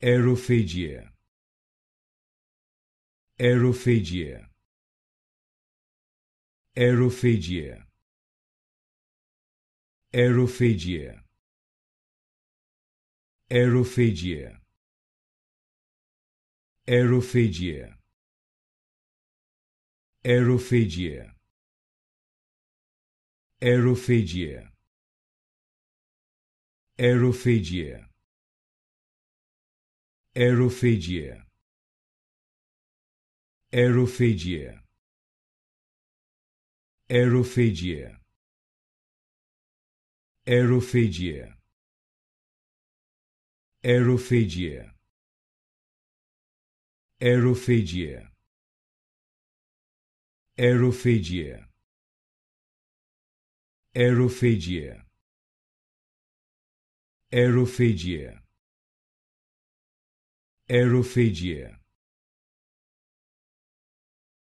aerophagia aerophagia aerophagia aerophagia aerophagia aerophagia aerophagia aerophagia aerophagia Aerophagia. Aerophagia. Aerophagia. Aerophagia. Aerophagia. Aerophagia. Aerophagia. Aerophagia. Aerophagia. aerophagia